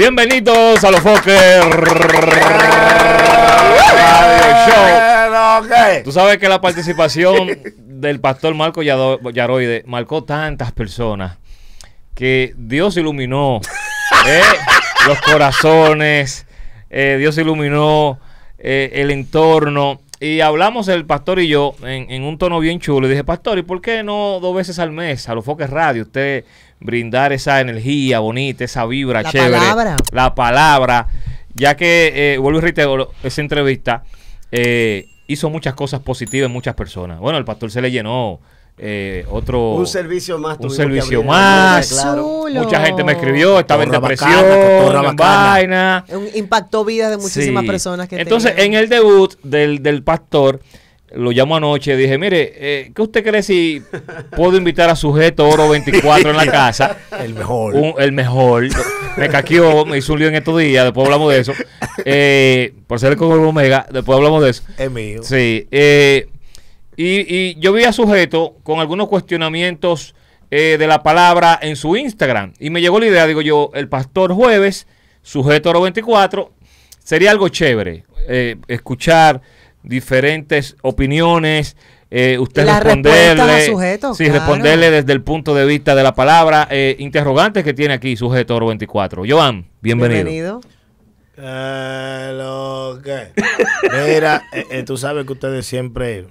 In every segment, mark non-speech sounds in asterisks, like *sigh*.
Bienvenidos a los Foques Radio Show. Tú sabes que la participación del pastor Marco Yaroide marcó tantas personas que Dios iluminó eh, los corazones, eh, Dios iluminó eh, el entorno. Y hablamos el pastor y yo en, en, un tono bien chulo. Y dije, pastor, ¿y por qué no dos veces al mes a los Foques Radio? Usted brindar esa energía bonita, esa vibra chévere. la Palabra. La palabra. Ya que, eh, vuelvo y reitero, esa entrevista eh, hizo muchas cosas positivas en muchas personas. Bueno, el pastor se le llenó eh, otro un servicio más un servicio más mucha gente me escribió estaba en depresión en vaina impactó vidas de muchísimas personas que entonces en el debut del, del pastor lo llamo anoche, dije, mire, eh, ¿qué usted cree si puedo invitar a Sujeto Oro 24 en la *laughs* casa? el mejor. el mejor. Me caqueó, me hizo un lío en estos días, después hablamos de eso. Eh, por ser con Omega, después hablamos de eso. Es mío. Sí. Eh, y, y, yo vi a Sujeto con algunos cuestionamientos eh, de la palabra en su Instagram. Y me llegó la idea, digo yo, el pastor jueves, Sujeto Oro 24, sería algo chévere escuchar diferentes opiniones, eh, usted responderle, sí, responderle desde el punto de vista de la palabra, eh, interrogantes que tiene aquí sujeto 24. Joan, bienvenido. Bienvenido. Eh, lo Mira, *laughs* eh, eh, tú sabes que ustedes siempre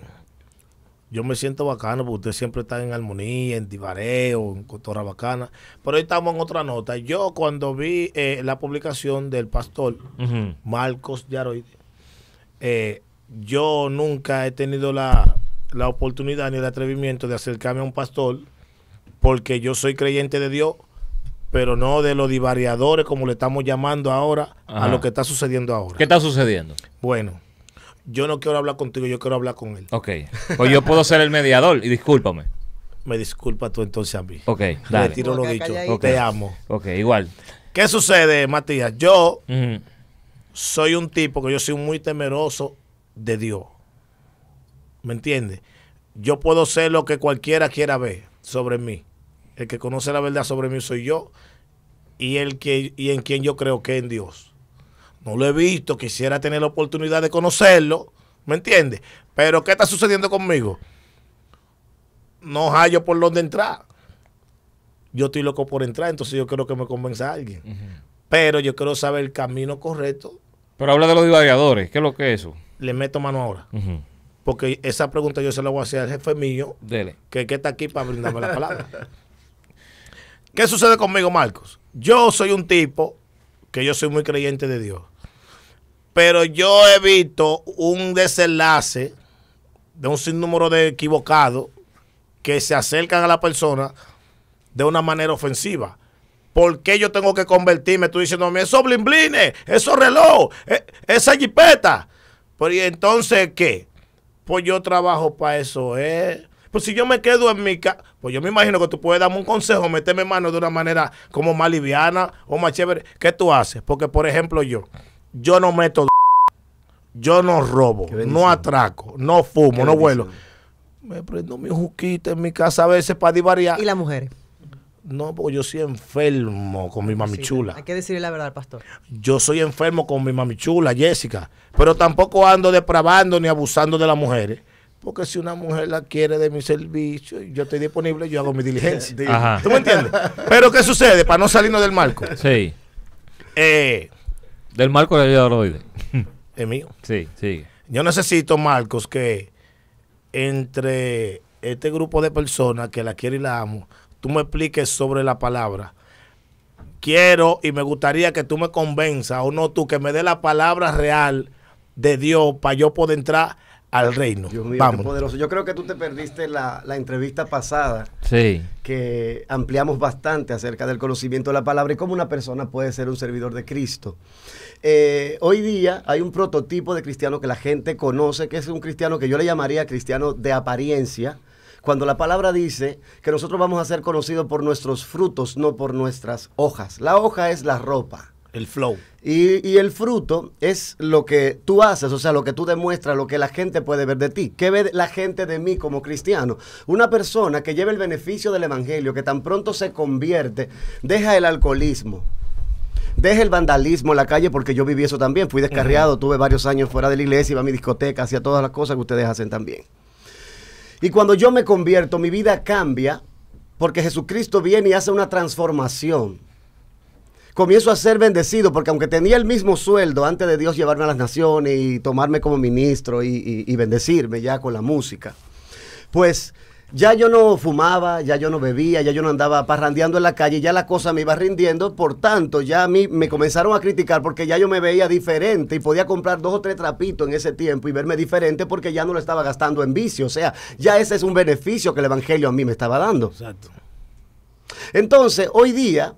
yo me siento bacano porque ustedes siempre están en armonía, en divareo, en cotorra bacana. Pero hoy estamos en otra nota. Yo cuando vi la publicación del pastor Marcos Yaroide, eh, yo nunca he tenido la, oportunidad ni el atrevimiento de acercarme a un pastor porque yo soy creyente de Dios, pero no de los divariadores, como le estamos llamando ahora, a lo que está sucediendo ahora. ¿Qué está sucediendo? Bueno, yo no quiero hablar contigo, yo quiero hablar con él. Ok, pues yo puedo ser el mediador y discúlpame. Me disculpa tú entonces a mí. Ok, dale. lo dicho. Te amo. Ok, igual. ¿Qué sucede, Matías? Yo soy un tipo que yo soy muy temeroso de Dios. ¿Me entiendes? Yo puedo ser lo que cualquiera quiera ver sobre mí. El que conoce la verdad sobre mí soy yo y, el que, y en quien yo creo que es en Dios. No lo he visto, quisiera tener la oportunidad de conocerlo, ¿me entiendes? Pero ¿qué está sucediendo conmigo? No hallo por dónde entrar. Yo estoy loco por entrar, entonces yo creo que me convenza a alguien. Pero yo quiero saber el camino correcto. Pero habla de los divagadores, ¿qué es lo que es eso? le meto mano ahora. Porque esa pregunta yo se la voy a hacer al jefe mío, Dele. Que, está aquí para brindarme la palabra. *laughs* ¿Qué sucede conmigo, Marcos? Yo soy un tipo que yo soy muy creyente de Dios. Pero yo he visto un desenlace de un sinnúmero de equivocados que se acercan a la persona de una manera ofensiva. ¿Por qué yo tengo que convertirme? Tú diciéndome, esos blimblines, esos reloj, eh, esa jipeta. Pero pues, ¿y entonces qué? Pues yo trabajo para eso, ¿eh? Pues si yo me quedo en mi casa, pues yo me imagino que tú puedes darme un consejo, meterme mano de una manera como más liviana o más chévere. ¿Qué tú haces? Porque, por ejemplo, yo, yo no meto, yo no robo, no atraco, no fumo, no vuelo. Me prendo mi juquita en mi casa a veces para divariar. ¿Y las mujeres? No, porque yo soy enfermo con mi mami chula. hay que decirle la verdad, pastor. Yo soy enfermo con mi chula, Jessica. Pero tampoco ando depravando ni abusando de las mujeres. Porque si una mujer la quiere de mi servicio, yo estoy disponible, yo hago mi diligencia. *laughs* ¿Tú me entiendes? Pero ¿qué sucede? Para no salirnos del marco. Sí. Eh, del marco de la Es mío. Sí, sí. Yo necesito, Marcos, que entre este grupo de personas que la quiero y la amo, tú me expliques sobre la palabra. Quiero y me gustaría que tú me convenzas, o no tú, que me dé la palabra real de Dios para yo poder entrar al reino. Dios mío, Vamos. poderoso. Yo creo que tú te perdiste la, la, entrevista pasada. Sí. Que ampliamos bastante acerca del conocimiento de la palabra y cómo una persona puede ser un servidor de Cristo. Eh, hoy día hay un prototipo de cristiano que la gente conoce, que es un cristiano que yo le llamaría cristiano de apariencia cuando la palabra dice que nosotros vamos a ser conocidos por nuestros frutos, no por nuestras hojas. La hoja es la ropa. El flow. Y, el fruto es lo que tú haces, o sea, lo que tú demuestras, lo que la gente puede ver de ti. ¿Qué ve la gente de mí como cristiano? Una persona que lleve el beneficio del Evangelio, que tan pronto se convierte, deja el alcoholismo, deja el vandalismo en la calle, porque yo viví eso también. Fui descarriado, tuve varios años fuera de la iglesia, iba a mi discoteca, hacía todas las cosas que ustedes hacen también. Y cuando yo me convierto, mi vida cambia porque Jesucristo viene y hace una transformación. Comienzo a ser bendecido porque aunque tenía el mismo sueldo antes de Dios llevarme a las naciones y tomarme como ministro y, bendecirme ya con la música, pues ya yo no fumaba, ya yo no bebía, ya yo no andaba parrandeando en la calle, ya la cosa me iba rindiendo, por tanto, ya a mí me comenzaron a criticar porque ya yo me veía diferente y podía comprar dos o tres trapitos en ese tiempo y verme diferente porque ya no lo estaba gastando en vicio, o sea, ya ese es un beneficio que el Evangelio a mí me estaba dando. Exacto. Entonces, hoy día,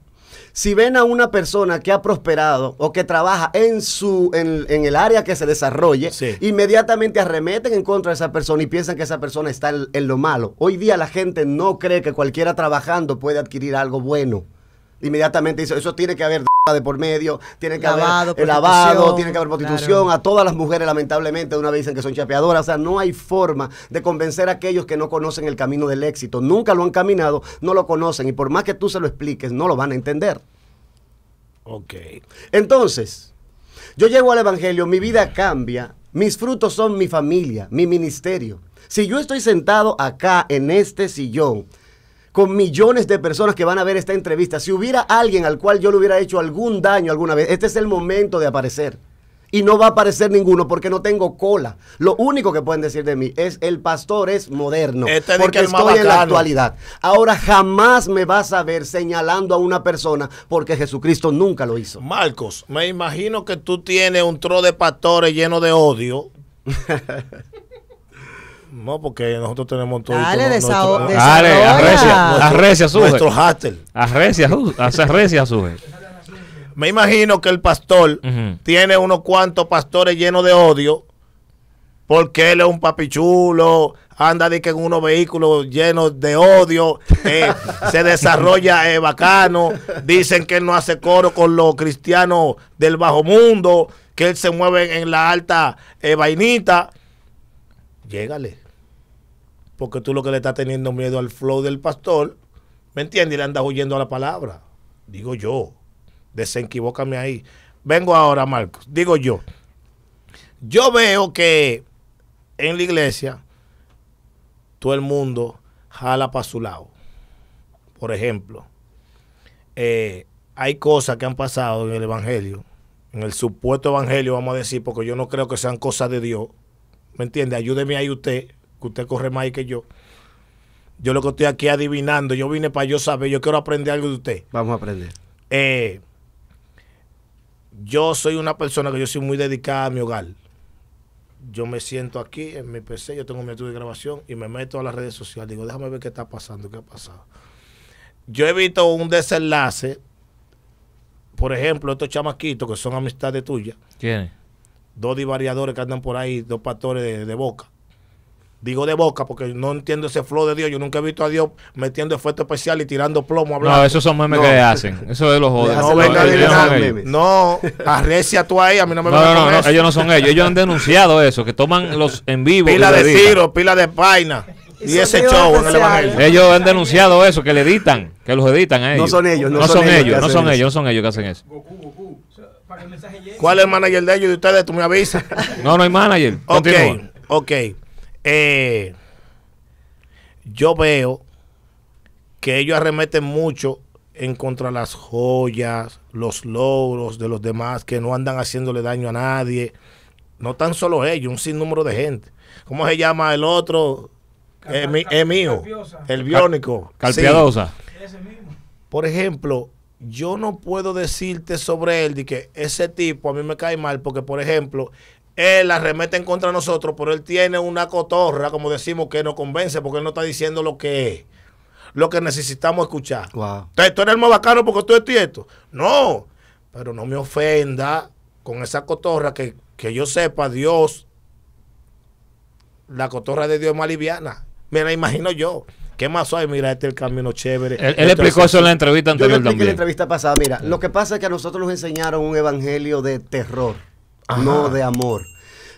si ven a una persona que ha prosperado o que trabaja en, su, en, el área que se desarrolle, inmediatamente arremeten en contra de esa persona y piensan que esa persona está en, en lo malo. Hoy día la gente no cree que cualquiera trabajando puede adquirir algo bueno inmediatamente dice, eso tiene que haber *laughs* de por medio, tiene que haber lavado, tiene que haber prostitución, a todas las mujeres lamentablemente de una vez dicen que son chapeadoras, o sea, no hay forma de convencer a aquellos que no conocen el camino del éxito, nunca lo han caminado, no lo conocen y por más que tú se lo expliques, no lo van a entender. Ok. Entonces, yo llego al Evangelio, mi vida cambia, mis frutos son mi familia, mi ministerio. Si yo estoy sentado acá en este sillón, con millones de personas que van a ver esta entrevista. Si hubiera alguien al cual yo le hubiera hecho algún daño alguna vez, este es el momento de aparecer. Y no va a aparecer ninguno porque no tengo cola. Lo único que pueden decir de mí es el pastor es moderno. Este porque estoy en la actualidad. Ahora jamás me vas a ver señalando a una persona porque Jesucristo nunca lo hizo. Marcos, me imagino que tú tienes un tro de pastores lleno de odio. *laughs* No, porque nosotros tenemos todo. Dale, Dale, arrecia, sube. Nuestro hashtag. Arrecia, arrecia, Me imagino que el pastor tiene unos cuantos pastores llenos de odio porque él es un papichulo, anda de que en unos vehículos llenos de odio, eh, *laughs* se desarrolla eh, bacano, dicen que él no hace coro con los cristianos del bajo mundo, que él se mueve en la alta eh, vainita. Llégale porque tú lo que le estás teniendo miedo al flow del pastor, ¿me entiendes? Y le andas huyendo a la palabra. Digo yo, desenquivócame ahí. Vengo ahora, Marcos, digo yo. Yo veo que en la iglesia todo el mundo jala para su lado. Por ejemplo, eh, hay cosas que han pasado en el Evangelio, en el supuesto Evangelio, vamos a decir, porque yo no creo que sean cosas de Dios. ¿Me entiende? Ayúdeme ahí usted, que usted corre más ahí que yo. Yo lo que estoy aquí adivinando, yo vine para yo saber, yo quiero aprender algo de usted. Vamos a aprender. Eh, yo soy una persona que yo soy muy dedicada a mi hogar. Yo me siento aquí en mi PC, yo tengo mi estudio de grabación y me meto a las redes sociales. Digo, déjame ver qué está pasando, qué ha pasado. Yo he visto un desenlace, por ejemplo, estos chamaquitos que son amistades tuyas. ¿Quiénes? Dos divariadores que andan por ahí, dos pastores de boca digo de boca porque no entiendo ese flow de Dios. Yo nunca he visto a Dios metiendo efecto especial y tirando plomo. Hablando. No, esos son memes que hacen. Eso es los joder. No, venga arrecia tú ahí. A mí no me No, no, no, ellos no son ellos. Ellos han denunciado eso, que toman los en vivo. Pila de tiro, pila de vaina. Y, ese show a Ellos han denunciado eso, que le editan, que los editan a ellos. No son ellos, no, son, ellos, no son ellos, no son ellos que hacen eso. ¿Cuál es el manager de ellos de ustedes? Tú me avisas. no, no hay manager. Ok, ok. Eh, yo veo que ellos arremeten mucho en contra de las joyas, los logros de los demás que no andan haciéndole daño a nadie. No tan solo ellos, un sinnúmero de gente. ¿Cómo se llama el otro? Eh, es mío, el biónico. el mismo. Por ejemplo, yo no puedo decirte sobre él de que ese tipo a mí me cae mal porque, por ejemplo, él la en contra de nosotros, pero él tiene una cotorra, como decimos, que no convence porque él no está diciendo lo que es, lo que necesitamos escuchar. Entonces, tú eres el más bacano porque tú esto No, pero no me ofenda con esa cotorra que, que yo sepa, Dios, la cotorra de Dios es más liviana. Me la imagino yo. ¿Qué más hay? Mira, este es el camino chévere. Él, explicó eso en la entrevista anterior lo En la entrevista pasada, mira, lo que pasa es que a nosotros nos enseñaron un evangelio de terror no de amor.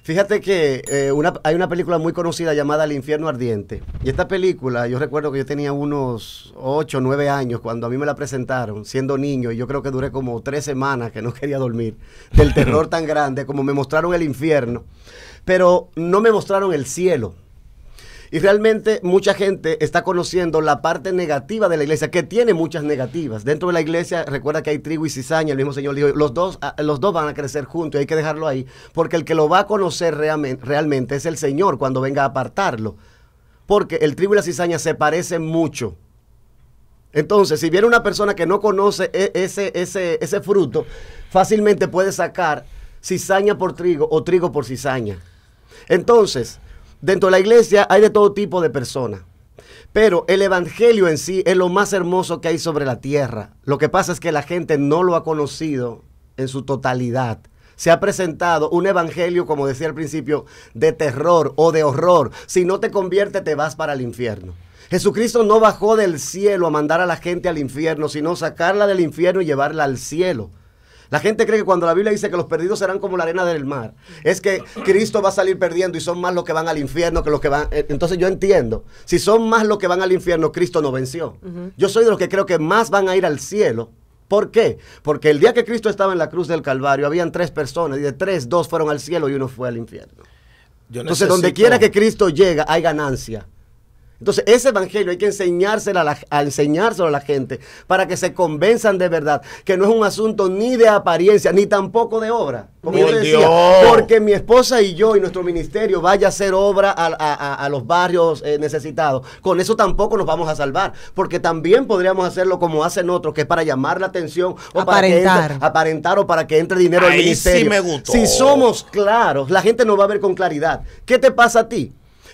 Fíjate que eh, una, hay una película muy conocida llamada El infierno ardiente. Y esta película, yo recuerdo que yo tenía unos 8 o 9 años cuando a mí me la presentaron, siendo niño, y yo creo que duré como 3 semanas que no *laughs* quería dormir, del terror tan grande como me mostraron el infierno. Pero no me mostraron el cielo. Y realmente mucha gente está conociendo la parte negativa de la iglesia, que tiene muchas negativas. Dentro de la iglesia, recuerda que hay trigo y cizaña, el mismo Señor dijo, los dos, ah, los dos van a crecer juntos, y hay que dejarlo ahí, porque el que lo va a conocer realmente, es el Señor cuando venga a apartarlo. Porque el trigo y la cizaña se parecen mucho. Entonces, si viene una persona que no conoce e-, ese, ese, ese fruto, fácilmente puede sacar cizaña por trigo o trigo por cizaña. Entonces, dentro de la iglesia hay de todo tipo de personas. Pero el Evangelio en sí es lo más hermoso que hay sobre la tierra. Lo que pasa es que la gente no lo ha conocido en su totalidad. Se ha presentado un evangelio, como decía al principio, de terror o de horror. Si no te conviertes, te vas para el infierno. Jesucristo no bajó del cielo a mandar a la gente al infierno, sino sacarla del infierno y llevarla al cielo. La gente cree que cuando la Biblia dice que los perdidos serán como la arena del mar, es que Cristo va a salir perdiendo y son más los que van al infierno que los que van. Eh, entonces yo entiendo, si son más los que van al infierno, Cristo no venció. Yo soy de los que creo que más van a ir al cielo. ¿Por qué? Porque el día que Cristo estaba en la cruz del Calvario, habían tres personas y de tres, dos fueron al cielo y uno fue al infierno. Entonces, donde quiera que Cristo llega, hay ganancia. Entonces, ese evangelio hay que enseñárselo a la, a la gente para que se convenzan de verdad, que no es un asunto ni de apariencia, ni tampoco de obra. Como yo decía, porque mi esposa y yo y nuestro ministerio vaya a hacer obra a, los barrios eh, necesitados. Con eso tampoco nos vamos a salvar, porque también podríamos hacerlo como hacen otros, que es para llamar la atención o para aparentar o para que entre dinero al ministerio. Sí me gustó. Si somos claros, la gente nos va a ver con claridad. ¿Qué te pasa a ti?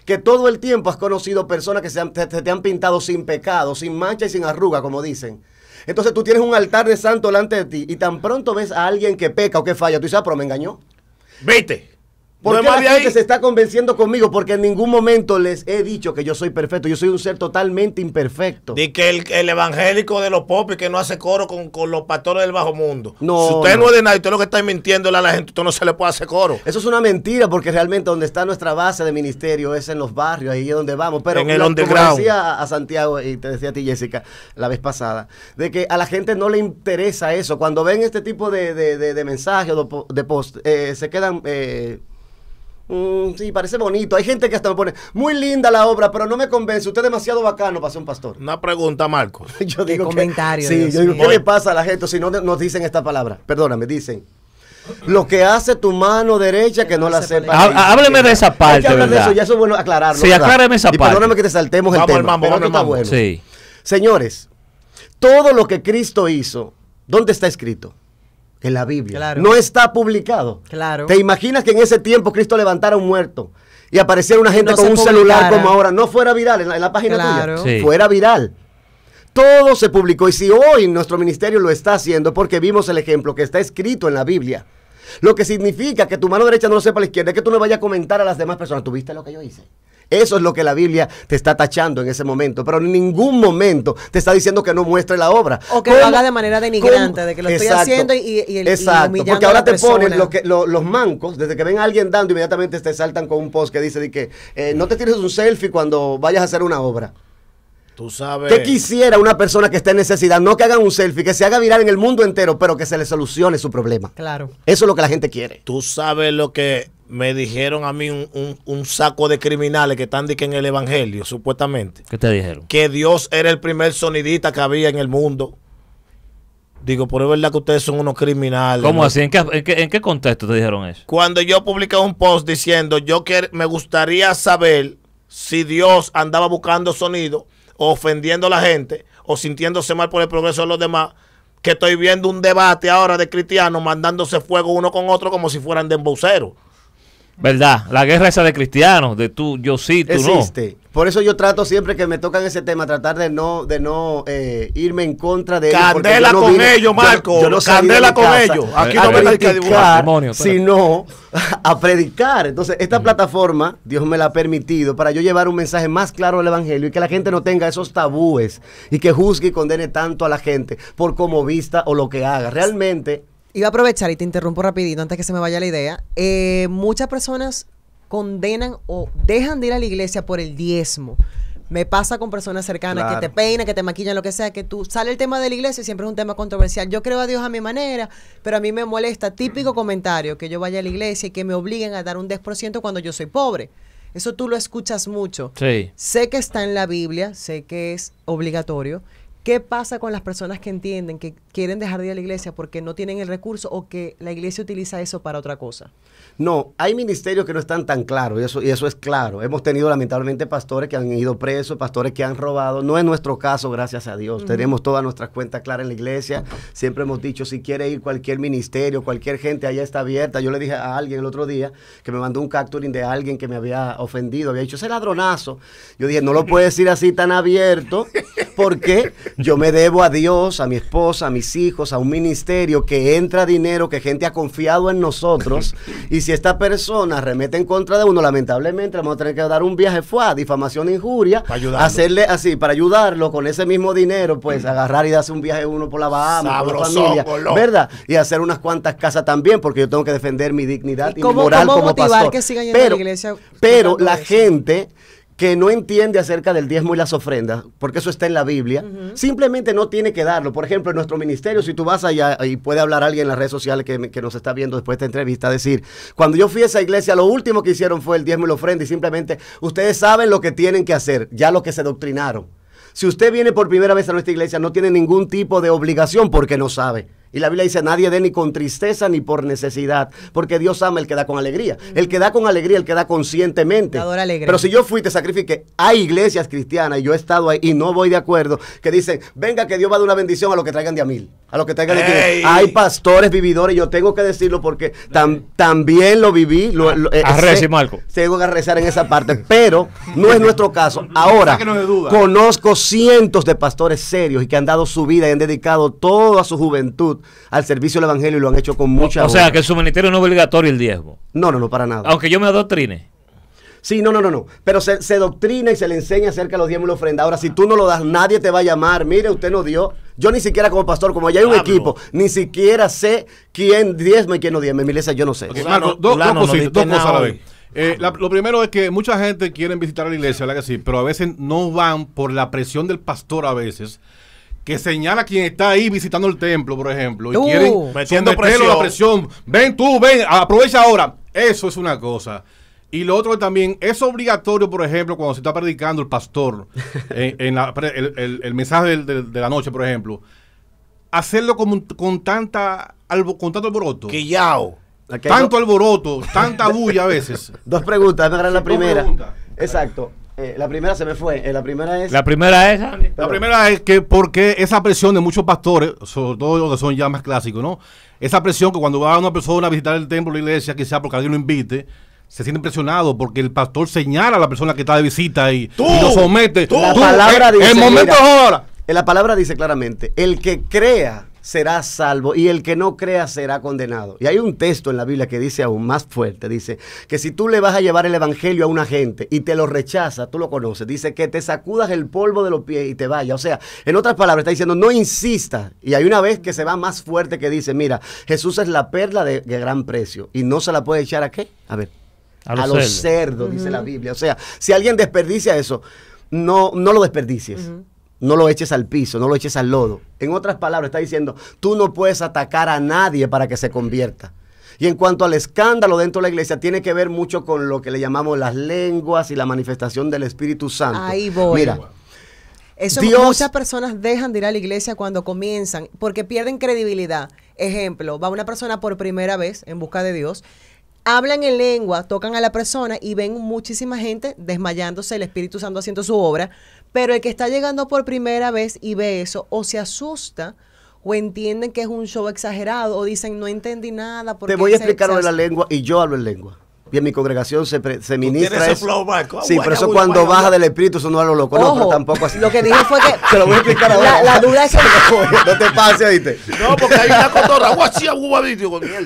que todo el tiempo has conocido personas que se, te, han pintado sin pecado, sin mancha y sin arruga, como dicen. Entonces tú tienes un altar de santo delante de ti y tan pronto ves a alguien que peca o que falla, tú dices, ah, pero me engañó. Vete. ¿Por no qué la gente se está convenciendo conmigo? Porque en ningún momento les he dicho que yo soy perfecto. Yo soy un ser totalmente imperfecto. Dice que el, evangélico de los popis que no hace coro con, los pastores del bajo mundo. No. Si usted no, es de nadie, usted lo que está mintiéndole a la gente, usted no se le puede hacer coro. Eso es una mentira, porque realmente donde está nuestra base de ministerio es en los barrios, ahí es donde vamos. Pero en el decía a Santiago y te decía a ti, Jessica, la vez pasada, de que a la gente no le interesa eso. Cuando ven este tipo de, de, de, de mensajes, post, eh, se quedan. Eh, Mm, sí, parece bonito. Hay gente que hasta me pone, muy linda la obra, pero no me convence. Usted es demasiado bacano para ser un pastor. Una pregunta, Marcos. *laughs* yo digo ¿Qué comentario. Sí, yo digo, ¿qué le pasa a la gente si no nos dicen esta palabra? Perdóname, dicen. Lo que hace tu mano derecha que, no, la sepa. Ah, hábleme de esa parte. Hay que de eso, ya eso es bueno aclararlo. Sí, acláreme esa y parte. Perdóname que te saltemos el tema. pero bueno. Sí. Señores, todo lo que Cristo hizo, ¿dónde está escrito? en la Biblia. No está publicado. Claro. ¿Te imaginas que en ese tiempo Cristo levantara un muerto y apareciera una gente con un celular como ahora? No fuera viral en la, página tuya. Fuera viral. Todo se publicó y si hoy nuestro ministerio lo está haciendo porque vimos el ejemplo que está escrito en la Biblia. Lo que significa que tu mano derecha no lo sepa la izquierda, es que tú no vayas a comentar a las demás personas, tuviste lo que yo hice? Eso es lo que la Biblia te está tachando en ese momento, pero en ningún momento te está diciendo que no muestre la obra. O que lo haga de manera denigrante, de que lo estoy haciendo y, y el Exacto, porque ahora te ponen los mancos, desde que ven a alguien dando, inmediatamente te saltan con un post que dice de que eh, no te tires un selfie cuando vayas a hacer una obra. Tú sabes. ¿Qué quisiera una persona que esté en necesidad? No que haga un selfie, que se haga viral en el mundo entero, pero que se le solucione su problema. Claro. Eso es lo que la gente quiere. Tú sabes lo que me dijeron a mí un, saco de criminales que están en el Evangelio, supuestamente. ¿Qué te dijeron? Que Dios era el primer sonidita que había en el mundo. Digo, pero es verdad que ustedes son unos criminales. ¿Cómo así? ¿En qué, contexto te dijeron eso? Cuando yo publiqué un post diciendo, yo que me gustaría saber si Dios andaba buscando sonido ofendiendo a la gente o sintiéndose mal por el progreso de los demás, que estoy viendo un debate ahora de cristianos mandándose fuego uno con otro como si fueran de ¿Verdad? La guerra esa de cristianos, de tú, yo sí, tú Existe. Por eso yo trato siempre que me tocan ese tema, tratar de no de no eh, irme en contra de Candela con ellos, Marco. Candela con ellos. Aquí no me predicar, sino *laughs* a predicar. Entonces, esta plataforma, Dios me la ha permitido para yo llevar un mensaje más claro al Evangelio y que la gente no tenga esos tabúes y que juzgue y condene tanto a la gente por cómo vista o lo que haga. Realmente, iba a aprovechar y te interrumpo rapidito antes que se me vaya la idea. Eh, muchas personas condenan o dejan de ir a la iglesia por el diezmo. Me pasa con personas cercanas que te peinan, que te maquillan, lo que sea, que tú sale el tema de la iglesia y siempre es un tema controversial. Yo creo a Dios a mi manera, pero a mí me molesta típico comentario que yo vaya a la iglesia y que me obliguen a dar un 10% cuando yo soy pobre. Eso tú lo escuchas mucho. Sí. Sé que está en la Biblia, sé que es obligatorio, ¿Qué pasa con las personas que entienden que quieren dejar de ir a la iglesia porque no tienen el recurso o que la iglesia utiliza eso para otra cosa? No, hay ministerios que no están tan claros y eso, y eso es claro. Hemos tenido lamentablemente pastores que han ido presos, pastores que han robado. No es nuestro caso, gracias a Dios. Tenemos todas nuestras cuentas claras en la iglesia. Siempre hemos dicho, si quiere ir cualquier ministerio, cualquier gente, allá está abierta. Yo le dije a alguien el otro día que me mandó un capturing de alguien que me había ofendido, había dicho ese ladronazo. Yo dije, no lo puedes decir así tan abierto porque yo me debo a Dios, a mi esposa, a mis hijos, a un ministerio que entra dinero, que gente ha confiado en nosotros. *laughs* y si esta persona remete en contra de uno, lamentablemente vamos a tener que dar un viaje fue a difamación e injuria. Para hacerle así, para ayudarlo con ese mismo dinero, pues mm. agarrar y darse un viaje uno por la Bahama, por la familia. ¿Verdad? Y hacer unas cuantas casas también, porque yo tengo que defender mi dignidad y, mi moral como pastor. pero, la iglesia. Pero la gente que no entiende acerca del diezmo y las ofrendas, porque eso está en la Biblia, simplemente no tiene que darlo. Por ejemplo, en nuestro ministerio, si tú vas allá y puede hablar alguien en las redes sociales que, que nos está viendo después de esta entrevista, decir, cuando yo fui a esa iglesia, lo último que hicieron fue el diezmo y la ofrenda y simplemente ustedes saben lo que tienen que hacer, ya lo que se doctrinaron. Si usted viene por primera vez a nuestra iglesia, no tiene ningún tipo de obligación porque no sabe. Y la Biblia dice, nadie dé ni con tristeza ni por necesidad, porque Dios ama el que da con alegría. El que da con alegría, el que da conscientemente. Pero si yo fui y te sacrifique, hay iglesias cristianas, y yo he estado ahí y no voy de acuerdo, que dicen, venga que Dios va a dar una bendición a los que traigan de a mil, a los que traigan de Hay pastores vividores, yo tengo que decirlo porque también lo viví. Lo, ah, lo Marco. Eh, tengo que rezar en esa parte, pero no es nuestro caso. *laughs* Ahora, conozco cientos de pastores serios y que han dado su vida y han dedicado toda su juventud al servicio del Evangelio y lo han hecho con mucha... O, sea, que el ministerio no es obligatorio el diezmo. No, no, no, para nada. Aunque yo me adoctrine. Sí, no, no, no, no. Pero se, se, doctrina y se le enseña acerca de los diezmos y la ofrenda. Ahora, si tú no lo das, nadie te va a llamar. Mire, usted no dio. Yo ni siquiera como pastor, como allá hay un equipo, ni siquiera sé quién diezma y quién no diezma. En mi yo no sé. dos, cosas a la vez. Eh, lo primero es que mucha gente quiere visitar la iglesia, ¿verdad que sí? Pero a veces no van por la presión del pastor a veces que señala quien está ahí visitando el templo, por ejemplo, y uh, quieren metiendo presión. la presión. Ven tú, ven, aprovecha ahora. Eso es una cosa. Y lo otro también es obligatorio, por ejemplo, cuando se está predicando el pastor *laughs* en, el, mensaje de, la noche, por ejemplo, hacerlo con, con tanta con tanto alboroto. Quillao. Tanto alboroto, tanta *laughs* bulla a veces. Dos preguntas, la primera. Exacto. Eh, la primera se me fue. Eh, la primera es. La primera es. la primera es que porque esa presión de muchos pastores, sobre todo los que son ya más clásicos, ¿no? Esa presión que cuando va una persona a visitar el templo, la iglesia, quizá porque alguien lo invite, se siente impresionado porque el pastor señala a la persona que está de visita y, lo somete. ¡Tú! La palabra ¡Tú! Eh, dice, el momento ahora. La palabra dice claramente: el que crea será salvo y el que no crea será condenado. Y hay un texto en la Biblia que dice aún más fuerte, dice que si tú le vas a llevar el Evangelio a una gente y te lo rechaza, tú lo conoces, dice que te sacudas el polvo de los pies y te vaya. O sea, en otras palabras está diciendo, no insista. Y hay una vez que se va más fuerte que dice, mira, Jesús es la perla de, gran precio y no se la puede echar a qué? A ver, a los, cerdos, dice la Biblia. O sea, si alguien desperdicia eso, no, no lo desperdicies no lo eches al piso, no lo eches al lodo. En otras palabras, está diciendo, tú no puedes atacar a nadie para que se convierta. Y en cuanto al escándalo dentro de la iglesia, tiene que ver mucho con lo que le llamamos las lenguas y la manifestación del Espíritu Santo. Ahí voy. Mira, eso muchas personas dejan de ir a la iglesia cuando comienzan, porque pierden credibilidad. Ejemplo, va una persona por primera vez en busca de Dios, hablan en lengua, tocan a la persona y ven muchísima gente desmayándose, el Espíritu Santo haciendo su obra, pero el que está llegando por primera vez y ve eso, o se asusta, o entienden que es un show exagerado, o dicen, no entendí nada. Porque Te voy a explicar lo de la lengua y yo hablo en lengua bien en mi congregación se, pre, se ministra eso. Marco. sí, pero eso cuando baja del espíritu, eso no es lo loco. no, tampoco así. Lo que dije fue que. *laughs* Te lo voy a explicar ahora. La, la duda es que. *laughs* no te pases, ¿viste? No, porque hay una cotorra.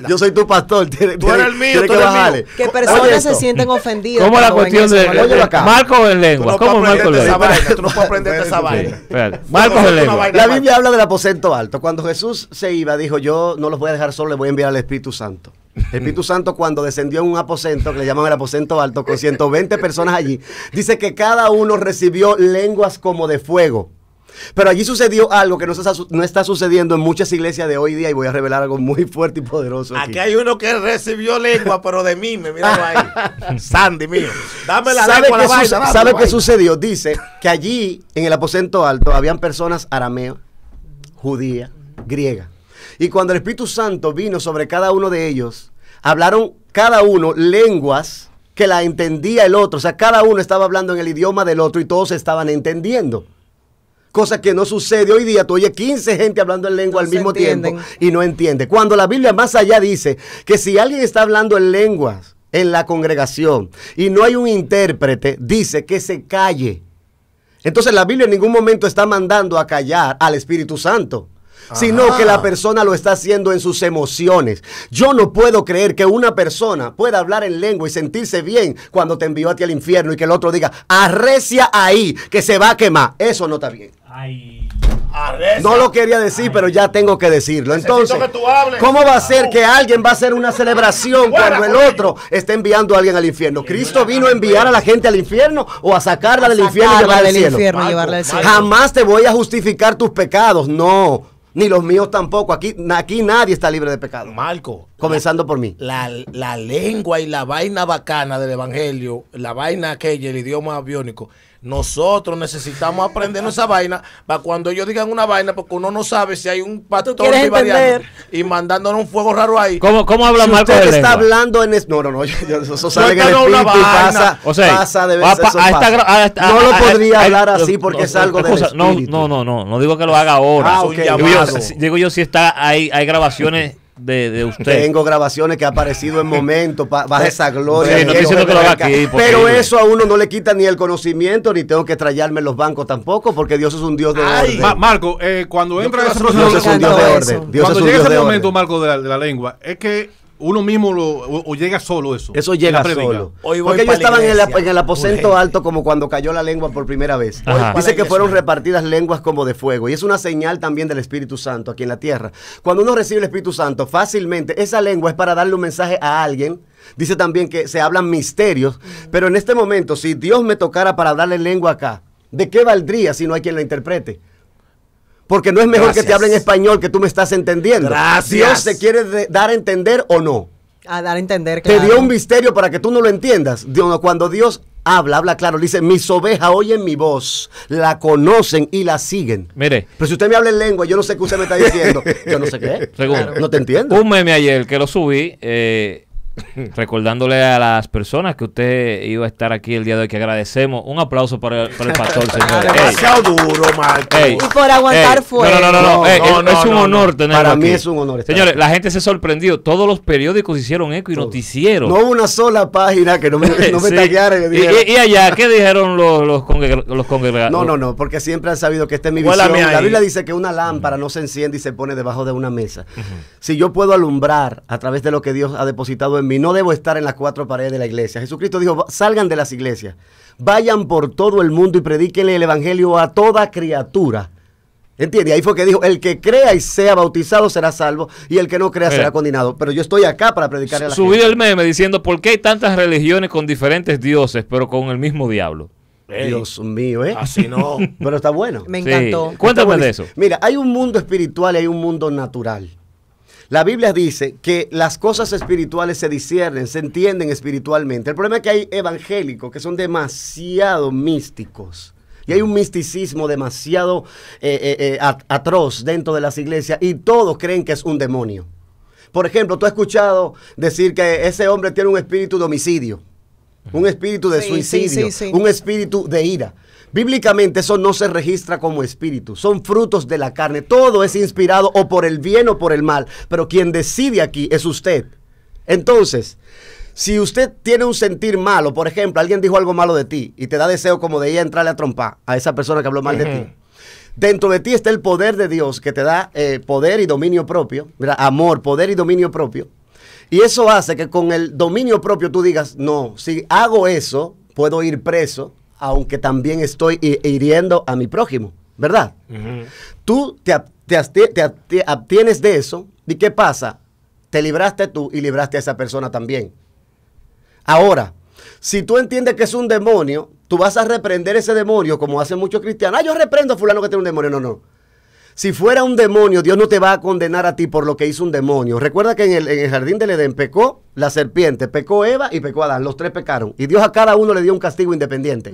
Yo soy tu pastor. Tiene, tú eres el mío, tú que eres bajarle. Que personas se sienten ofendidas. ¿Cómo la cuestión de. Marco en lengua. ¿Cómo Marco de lengua? no puedes aprender esa vaina. Marco en lengua. La Biblia habla del aposento alto. Cuando Jesús se iba, dijo: Yo no los voy a dejar solos, les voy a enviar al Espíritu Santo. El Espíritu Santo cuando descendió en un aposento, que le llaman el aposento alto, con 120 personas allí, dice que cada uno recibió lenguas como de fuego. Pero allí sucedió algo que no, está, no está sucediendo en muchas iglesias de hoy día y voy a revelar algo muy fuerte y poderoso. Aquí, hay uno que recibió lengua, pero de mí, me miraba ahí. *laughs* Sandy mío. Dame la ¿Sabe lengua. ¿Sabe qué sucedió? Dice que allí en el aposento alto habían personas arameo Judía, griega y cuando el Espíritu Santo vino sobre cada uno de ellos, hablaron cada uno lenguas que la entendía el otro. O sea, cada uno estaba hablando en el idioma del otro y todos estaban entendiendo. Cosa que no sucede hoy día. Tú oyes 15 gente hablando en lengua al mismo tiempo y no entiende. Cuando la Biblia más allá dice que si alguien está hablando en lenguas en la congregación y no hay un intérprete, dice que se calle. Entonces la Biblia en ningún momento está mandando a callar al Espíritu Santo sino que la persona lo está haciendo en sus emociones. Yo no puedo creer que una persona pueda hablar en lengua y sentirse bien cuando te envió a ti al infierno y que el otro diga, arrecia ahí, que se va a quemar. Eso no está bien. No lo quería decir, pero ya tengo que decirlo. Entonces, ¿cómo va a ser que alguien va a hacer una celebración cuando el otro está enviando a alguien al infierno? ¿Cristo vino a enviar a la gente al infierno o a sacarla del infierno y llevarla al cielo? Jamás te voy a justificar tus pecados, no ni los míos tampoco. Aquí, aquí nadie está libre de pecado. Marco. Comenzando por mí. La, la, lengua y la vaina bacana del Evangelio, la vaina aquella, el idioma aviónico, nosotros necesitamos aprender *laughs* esa vaina para cuando ellos digan una vaina, porque uno no sabe si hay un pastor variando y mandándonos un fuego raro ahí. ¿Cómo, cómo habla si Marco usted está hablando en es... No, no, no. Eso sale no, pasa, o sea, No lo podría hablar así porque es algo de no, no, no, no. No digo que lo haga ahora. Ah, ah, digo, yo, yo, si está hay, hay grabaciones de, usted. Tengo grabaciones que ha aparecido en momentos, baja eh, esa gloria. Eh, Pero eso a uno no le quita ni el conocimiento, ni tengo que estrellarme los bancos tampoco, porque Dios es un Dios de orden. Marco, eh, cuando entra Dios es un Dios de orden. cuando llega ese momento, Marco, de la, de la lengua, es que uno mismo lo, o, llega solo eso. Eso llega solo. Porque ellos estaban en el, aposento alto como cuando cayó la lengua por primera vez. Dice que fueron repartidas lenguas como de fuego. Y es una señal también del Espíritu Santo aquí en la tierra. Cuando uno recibe el Espíritu Santo, fácilmente esa lengua es para darle un mensaje a alguien. Dice también que se hablan misterios. Pero en este momento, si Dios me tocara para darle lengua acá, ¿de qué valdría si no hay quien la interprete? Porque no es mejor que te hablen español que tú me estás entendiendo. Gracias. Dios te quiere dar a entender o no. A dar a entender, claro. Te dio un misterio para que tú no lo entiendas. Cuando Dios habla, habla claro. Dice, mis ovejas oyen mi voz, la conocen y la siguen. Mire. Pero si usted me habla en lengua, yo no sé qué usted me está diciendo. *laughs* yo no sé qué. No te entiendo. Un meme ayer que lo subí, eh, *laughs* recordándole a las personas que usted iba a estar aquí el día de hoy, que agradecemos. Un aplauso para el, pastor, *laughs* señor. Demasiado duro, Y por aguantar fuerte No, no, no, es un honor tenerlo Para mí es un honor. Señores, la gente se sorprendió. Todos los periódicos hicieron eco y noticiero. hicieron. No una sola página que no me, *laughs* no Y, allá, ¿qué dijeron los, los, congregados? no, no, no, porque siempre han sabido que esta es mi visión. La Biblia dice que una lámpara no se enciende y se pone debajo de una mesa. Si yo puedo alumbrar a través de lo que Dios ha depositado en no debo estar en las cuatro paredes de la iglesia. Jesucristo dijo, salgan de las iglesias, vayan por todo el mundo y predíquenle el Evangelio a toda criatura. Entiende, Ahí fue que dijo, el que crea y sea bautizado será salvo y el que no crea eh. será condenado. Pero yo estoy acá para predicar el la subí el meme diciendo, ¿por qué hay tantas religiones con diferentes dioses, pero con el mismo diablo? Dios mío, ¿eh? Así no. *laughs* Pero está bueno. Me encantó. Cuéntame de eso. Mira, hay un mundo espiritual y hay un mundo natural. La Biblia dice que las cosas espirituales se disciernen, se entienden espiritualmente. El problema es que hay evangélicos que son demasiado místicos. Y hay un misticismo demasiado eh, eh, eh, atroz dentro de las iglesias y todos creen que es un demonio. Por ejemplo, tú has escuchado decir que ese hombre tiene un espíritu de homicidio, un espíritu de suicidio, un espíritu de ira. Bíblicamente eso no se registra como espíritu, son frutos de la carne. Todo es inspirado o por el bien o por el mal, pero quien decide aquí es usted. Entonces, si usted tiene un sentir malo, por ejemplo, alguien dijo algo malo de ti y te da deseo como de ella a entrarle a trompar a esa persona que habló mal de ti. Dentro de ti está el poder de Dios que te da eh, poder y dominio propio, amor, poder y dominio propio. Y eso hace que con el dominio propio tú digas, no, si hago eso, puedo ir preso, aunque también estoy hiriendo a mi prójimo, ¿verdad? Tú te, te, de eso, ¿y qué pasa? Te libraste tú y libraste a esa persona también. Ahora, si tú entiendes que es un demonio, tú vas a reprender ese demonio, como hacen muchos cristianos. Ah, yo reprendo a fulano que tiene un demonio. No, no. Si fuera un demonio, Dios no te va a condenar a ti por lo que hizo un demonio. Recuerda que en el, jardín del Edén pecó la serpiente, pecó Eva y pecó Adán. Los tres pecaron. Y Dios a cada uno le dio un castigo independiente.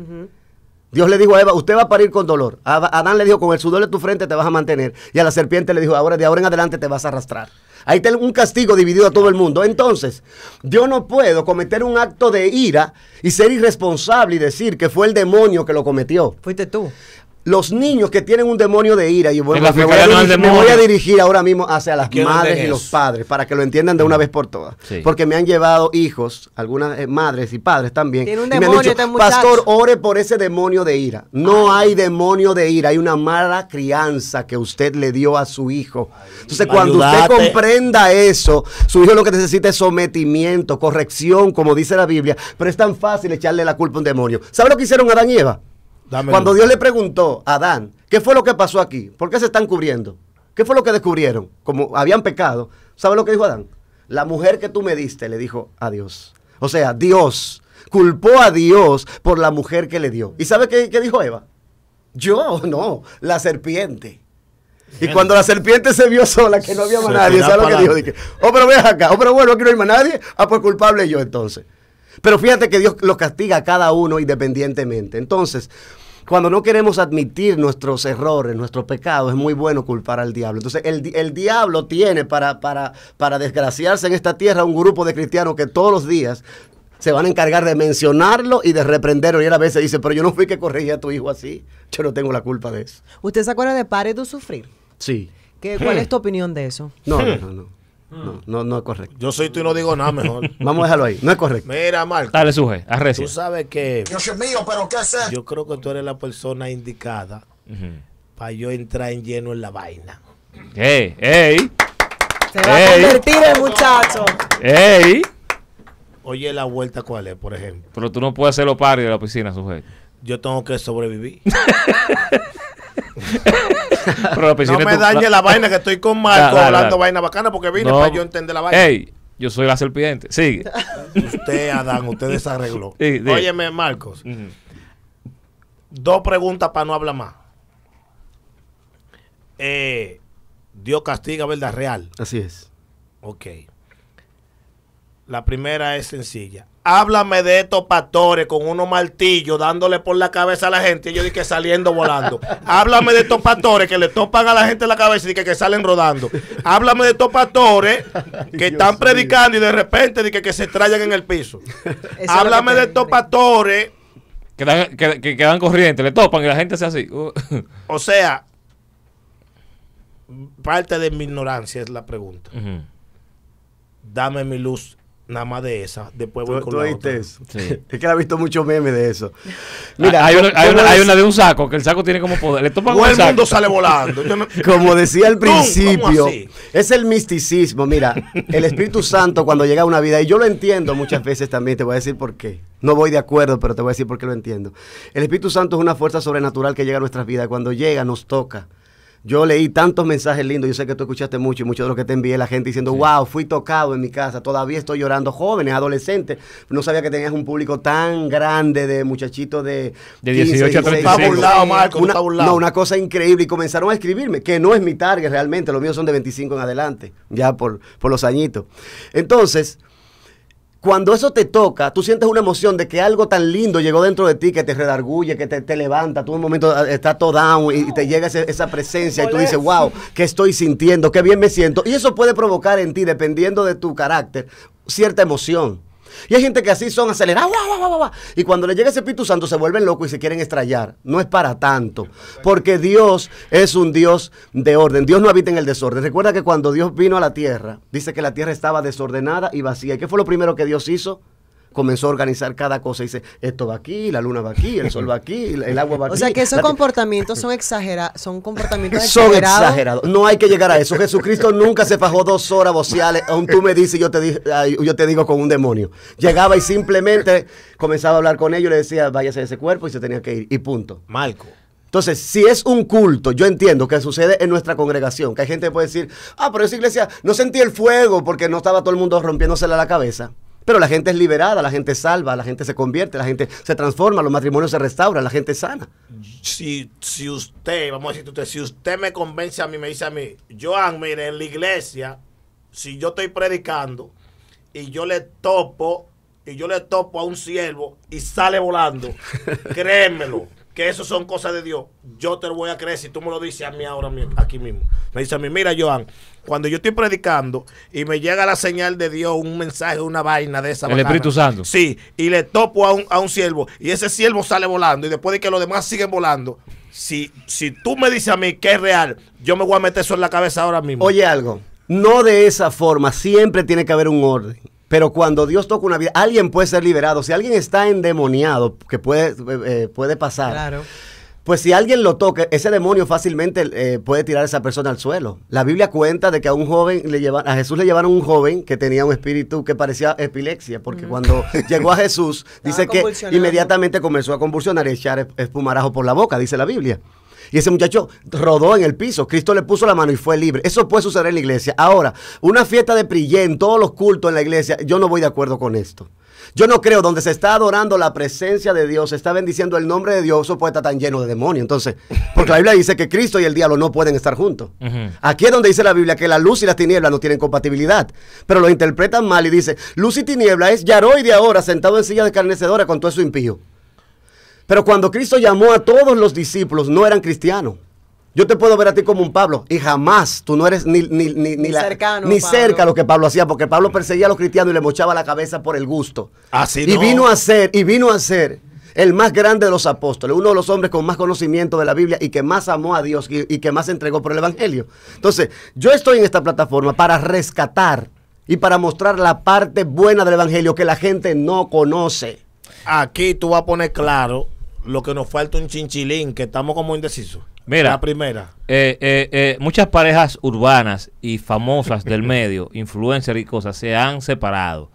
Dios le dijo a Eva, usted va a parir con dolor. Adán le dijo, con el sudor de tu frente te vas a mantener. Y a la serpiente le dijo, ahora de ahora en adelante te vas a arrastrar. Ahí tengo un castigo dividido a todo el mundo. Entonces, yo no puedo cometer un acto de ira y ser irresponsable y decir que fue el demonio que lo cometió. Fuiste tú los niños que tienen un demonio de ira, y bueno, me voy, a dirigir, voy, a dirigir, ahora mismo hacia las madres y los padres, para que lo entiendan de una vez por todas. Porque me han llevado hijos, algunas eh, madres y padres también, y me han pastor, ore por ese demonio de ira. No hay demonio de ira, hay una mala crianza que usted le dio a su hijo. Entonces, cuando usted comprenda eso, su hijo lo que necesita es sometimiento, corrección, como dice la Biblia, pero es tan fácil echarle la culpa a un demonio. ¿Sabe lo que hicieron Adán y Eva? Cuando Dios le preguntó a Adán, ¿qué fue lo que pasó aquí? ¿Por qué se están cubriendo? ¿Qué fue lo que descubrieron? Como habían pecado. ¿Sabe lo que dijo Adán? La mujer que tú me diste le dijo a Dios. O sea, Dios culpó a Dios por la mujer que le dio. ¿Y sabe qué, dijo Eva? Yo, no, la serpiente. Y cuando la serpiente se vio sola, que no había más nadie, ¿sabes lo que dijo? Dije, oh, pero veas acá, oh, pero bueno, aquí no hay más nadie, ah, pues culpable yo entonces. Pero fíjate que Dios los castiga a cada uno independientemente. Entonces, cuando no queremos admitir nuestros errores, nuestros pecados, es muy bueno culpar al diablo. Entonces, el, el diablo tiene para, para, para desgraciarse en esta tierra un grupo de cristianos que todos los días se van a encargar de mencionarlo y de reprenderlo. Y a veces dice, pero yo no fui que corregí a tu hijo así. Yo no tengo la culpa de eso. ¿Usted se acuerda de Pare de Sufrir? Sí. ¿Qué, ¿Cuál es *clears throat* tu opinión de eso? no, no. no. Mm. No, no, no es correcto. Yo soy tú y no digo nada mejor. *laughs* Vamos a dejarlo ahí. No es correcto. Mira, Marco. Dale, suje. Arrecia. Tú sabes que. Dios mío, pero ¿qué hacer Yo creo que tú eres la persona indicada para yo entrar en lleno en la vaina. ¡Ey! ¡Ey! Se va a convertir el muchacho. ¡Ey! Oye, la vuelta, ¿cuál es, por ejemplo? Pero tú no puedes hacerlo parios de la piscina, suje. Yo tengo que sobrevivir. *laughs* *laughs* no me dañe la, vaina que estoy con *laughs* Marcos hablando vaina bacana porque vine para yo entender la vaina. Ey, yo soy la serpiente. Sigue. *laughs* Usted, Adán, usted desarregló. Óyeme, Marcos. Dos preguntas para no hablar más. Eh, Dios castiga, ¿verdad? Real. Así es. Ok. La primera es sencilla háblame de estos pastores con unos martillos dándole por la cabeza a la gente y yo dije saliendo volando. *laughs* háblame de estos pastores que le topan a la gente la cabeza y dije que salen rodando. Háblame de estos pastores *laughs* que están predicando y de repente dije que se traigan en el piso. *laughs* háblame de estos pastores que, dan, que, corriente, le topan y la gente se así. Uh. o sea, parte de mi ignorancia es la pregunta. Dame mi luz Nada más de esa. Después voy con ¿tú Eso? *laughs* Es que la he visto muchos memes de eso. *laughs* Mira, hay, una, hay, de un saco, que el saco tiene como poder. o el mundo sale volando. *laughs* Como decía al principio, es el misticismo. Mira, el Espíritu Santo cuando llega a una vida, y yo lo entiendo muchas veces también, te voy a decir por qué. No voy de acuerdo, pero te voy a decir por qué lo entiendo. El Espíritu Santo es una fuerza sobrenatural que llega a nuestras vidas. Cuando llega, nos toca yo leí tantos mensajes lindos, yo sé que tú escuchaste mucho y mucho de lo que te envié la gente diciendo, wow, fui tocado en mi casa, todavía estoy llorando, jóvenes, adolescentes. No sabía que tenías un público tan grande de muchachitos de, 18 a Marco, una, No, una cosa increíble. Y comenzaron a escribirme, que no es mi target realmente, los míos son de 25 en adelante, ya por, por los añitos. Entonces... Cuando eso te toca, tú sientes una emoción de que algo tan lindo llegó dentro de ti que te redarguye, que te, levanta. Tú en un momento ah, estás todo down y, te llega esa presencia y tú dices, wow, ¿qué estoy sintiendo? ¿Qué bien me siento? Y eso puede provocar en ti, dependiendo de tu carácter, cierta emoción. Y hay gente que así son acelerados. Y cuando le llega ese Espíritu Santo se vuelven locos y se quieren estrellar. No es para tanto. Porque Dios es un Dios de orden. Dios no habita en el desorden. Recuerda que cuando Dios vino a la tierra, dice que la tierra estaba desordenada y vacía. ¿Y qué fue lo primero que Dios hizo? comenzó a organizar cada cosa. Y dice, esto va aquí, la luna va aquí, el sol va aquí, el agua va *laughs* aquí. O sea que esos comportamientos son exagerados, son comportamientos *laughs* exagerados. No hay que llegar a eso. Jesucristo nunca se fajó dos horas vociales aún tú me dices, yo te, yo te digo con un demonio. Llegaba y simplemente comenzaba a hablar con ellos, le decía, váyase de ese cuerpo y se tenía que ir. Y punto. Marco Entonces, si es un culto, yo entiendo que sucede en nuestra congregación, que hay gente que puede decir, ah, pero esa iglesia no sentí el fuego porque no estaba todo el mundo rompiéndosela la cabeza. Pero la gente es liberada, la gente salva, la gente se convierte, la gente se transforma, los matrimonios se restauran, la gente sana. Si, si usted, vamos a decir usted, si usted me convence a mí, me dice a mí, Joan, mire, en la iglesia, si yo estoy predicando y yo le topo, y yo le topo a un siervo y sale volando, *laughs* créemelo que eso son cosas de Dios, yo te lo voy a creer si tú me lo dices a mí ahora mismo, aquí mismo. Me dice a mí, mira, Joan, cuando yo estoy predicando y me llega la señal de Dios, un mensaje, una vaina de esa. El Espíritu Santo. Sí, y le topo a un, siervo y ese siervo sale volando y después de que los demás siguen volando, si, si tú me dices a mí que es real, yo me voy a meter eso en la cabeza ahora mismo. Oye algo, no de esa forma, siempre tiene que haber un orden. Pero cuando Dios toca una vida, alguien puede ser liberado. Si alguien está endemoniado, que puede, eh, eh, puede pasar. Claro pues si alguien lo toque, ese demonio fácilmente eh, puede tirar a esa persona al suelo. La Biblia cuenta de que a un joven le llevaron, a Jesús le llevaron un joven que tenía un espíritu que parecía epilepsia, porque cuando llegó a Jesús, *laughs* dice que inmediatamente comenzó a convulsionar y echar espumarajo por la boca, dice la Biblia. Y ese muchacho rodó en el piso. Cristo le puso la mano y fue libre. Eso puede suceder en la iglesia. Ahora, una fiesta de en todos los cultos en la iglesia, yo no voy de acuerdo con esto. Yo no creo, donde se está adorando la presencia de Dios, se está bendiciendo el nombre de Dios, eso puede estar tan lleno de demonios. Entonces, porque la Biblia dice que Cristo y el diablo no pueden estar juntos. Aquí es donde dice la Biblia que la luz y las tinieblas no tienen compatibilidad, pero lo interpretan mal y dice, luz y tiniebla es Yaroy de ahora sentado en silla de carnecedora con todo su impío. Pero cuando Cristo llamó a todos los discípulos, no eran cristianos. Yo te puedo ver a ti como un Pablo y jamás tú no eres ni, ni, ni, ni cerca a lo que Pablo hacía, porque Pablo perseguía a los cristianos y le mochaba la cabeza por el gusto. Así y vino a ser, y vino a ser el más grande de los apóstoles, uno de los hombres con más conocimiento de la Biblia y que más amó a Dios y, y que más entregó por el Evangelio. Entonces, yo estoy en esta plataforma para rescatar y para mostrar la parte buena del Evangelio que la gente no conoce. Aquí tú vas a poner claro lo que nos falta un chinchilín, que estamos como indecisos. Mira, primera. Eh, eh, eh, muchas parejas urbanas y famosas del *laughs* medio, influencers y cosas, se han separado.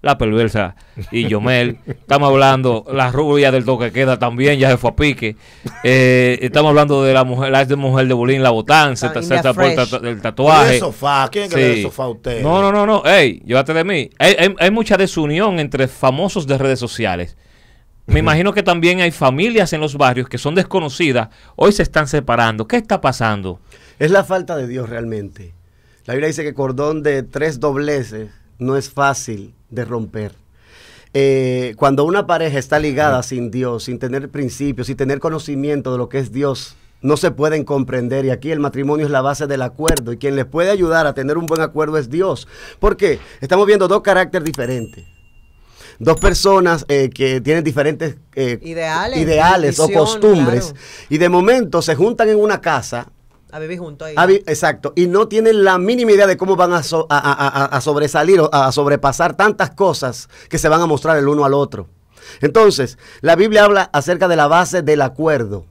La perversa y Yomel. estamos hablando, la rubia del toque queda también, ya se fue a pique. estamos hablando de la mujer, la ex de mujer de Bolín, la botán, se, el, tatuaje. sofá? ¿Quién sofá usted? No, no, no, no. Ey, llévate de mí. hay mucha desunión entre famosos de redes sociales. Me imagino que también hay familias en los barrios que son desconocidas, hoy se están separando. ¿Qué está pasando? Es la falta de Dios realmente. La Biblia dice que cordón de tres dobleces no es fácil de romper. Eh, cuando una pareja está ligada sin Dios, sin tener principios, sin tener conocimiento de lo que es Dios, no se pueden comprender y aquí el matrimonio es la base del acuerdo y quien les puede ayudar a tener un buen acuerdo es Dios. Porque estamos viendo dos caracteres diferentes dos personas eh, que tienen diferentes eh, ideales, o costumbres y de momento se juntan en una casa. A vivir juntos exacto. Y no tienen la mínima idea de cómo van a, a sobresalir o a sobrepasar tantas cosas que se van a mostrar el uno al otro. Entonces, la Biblia habla acerca de la base del acuerdo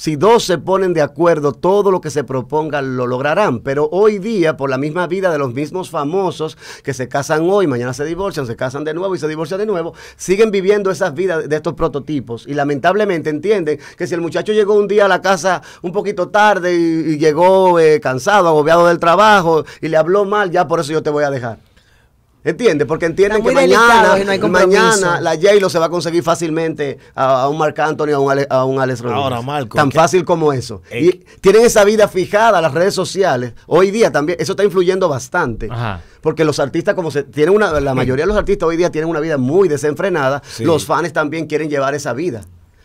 si dos se ponen de acuerdo, todo lo que se proponga lo lograrán. Pero hoy día, por la misma vida de los mismos famosos que se casan hoy, mañana se divorcian, se casan de nuevo y se divorcian de nuevo, siguen viviendo esas vidas de estos prototipos. Y lamentablemente entienden que si el muchacho llegó un día a la casa un poquito tarde y, llegó eh, cansado, agobiado del trabajo y le habló mal, ya por eso yo te voy a dejar. ¿Entiendes? Porque entienden que mañana, mañana la J-Lo se va a conseguir fácilmente a, un Marc Anthony o a un, Alex Rodríguez. Ahora, Marco. Tan fácil como eso. Eh, y tienen esa vida fijada, las redes sociales. Hoy día también, eso está influyendo bastante. Porque los artistas, como se tienen una, la mayoría de los artistas hoy día tienen una vida muy desenfrenada. Los fans también quieren llevar esa vida.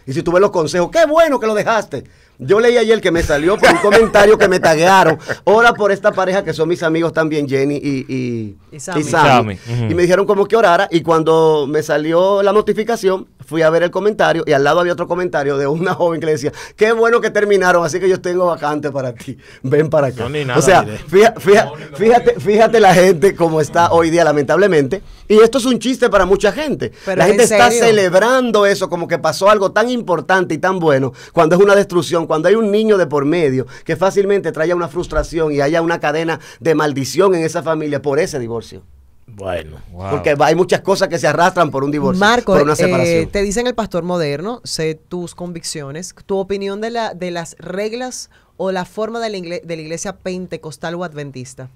Y si tú ves los consejos, qué bueno que lo dejaste. Yo leí ayer que me salió por un comentario que me taguearon. ora por esta pareja que son mis amigos también, Jenny y, y, y Sammy. Y, me dijeron como que orara. Y cuando me salió la notificación, fui a ver el comentario y al lado había otro comentario de una joven que le decía, qué bueno que terminaron, así que yo tengo vacante para ti, ven para acá. o sea, fíjate, fíjate, la gente como está hoy día, lamentablemente. Y esto es un chiste para mucha gente. la gente está celebrando eso como que pasó algo tan importante y tan bueno, cuando es una destrucción cuando hay un niño de por medio que fácilmente traiga una frustración y haya una cadena de maldición en esa familia por ese divorcio. Bueno, porque hay muchas cosas que se arrastran por un divorcio, Marco, por una eh, separación. te dicen el pastor moderno, sé tus convicciones, tu opinión de, la, de las reglas o la forma de la iglesia pentecostal o adventista.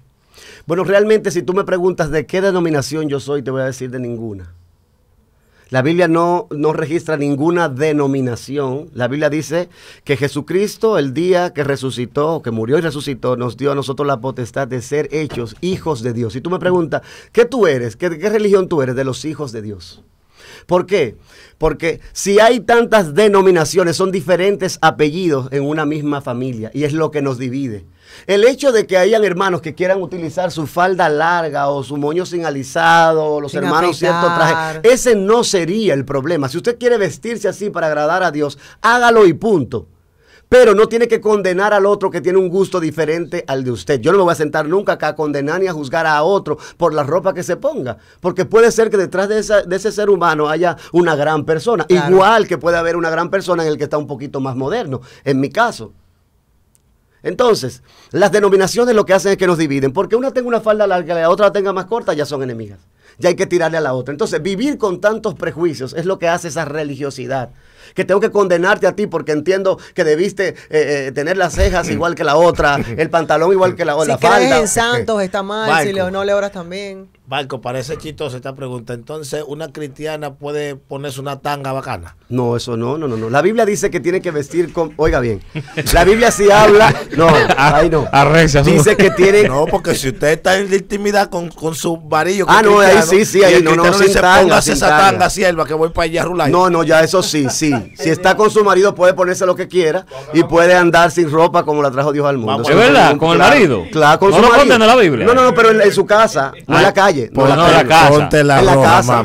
Bueno, realmente si tú me preguntas de qué denominación yo soy, te voy a decir de ninguna. La Biblia no, registra ninguna denominación. La Biblia dice que Jesucristo, el día que resucitó, que murió y resucitó, nos dio a nosotros la potestad de ser hechos hijos de Dios. Y tú me preguntas, ¿qué tú eres? ¿Qué, qué religión tú eres de los hijos de Dios? ¿Por qué? Porque si hay tantas denominaciones, son diferentes apellidos en una misma familia y es lo que nos divide. El hecho de que hayan hermanos que quieran utilizar su falda larga o su moño sin alisado, o los hermanos cierto traje, ese no sería el problema. Si usted quiere vestirse así para agradar a Dios, hágalo y punto. Pero no tiene que condenar al otro que tiene un gusto diferente al de usted. Yo no me voy a sentar nunca acá a condenar ni a juzgar a otro por la ropa que se ponga. Porque puede ser que detrás de, ese ser humano haya una gran persona. Igual que puede haber una gran persona en el que está un poquito más moderno. En mi caso. Entonces, las denominaciones lo que hacen es que nos dividen, porque una tenga una falda larga y la otra la tenga más corta, ya son enemigas. Ya hay que tirarle a la otra. Entonces, vivir con tantos prejuicios es lo que hace esa religiosidad que tengo que condenarte a ti porque entiendo que debiste eh, eh, tener las cejas mm. igual que la otra, el pantalón igual que la otra. *laughs* Si la crees en Santos está mal, si no le oras también. Marco, parece chistosa esta pregunta. Entonces, ¿una cristiana puede ponerse una tanga bacana? No, eso no, no, no, no. La Biblia dice que tiene que vestir con. Oiga bien, la Biblia sí habla. No, *laughs* ahí no. Arrecia, dice que tiene. No, porque si usted está en la intimidad con, con su varillo. Ah, no, ahí sí, sí, ahí no, no, no dice, póngase esa tanga, sierva, que voy para allá a rular. No, no, ya eso sí, sí. Si está con su marido, puede ponerse lo que quiera y puede andar sin ropa como la trajo Dios al mundo. es verdad, con el marido. Claro, con no su lo marido. en la Biblia. No, no, no, pero en, su casa, en ah. la calle por No, la casa. la en la casa.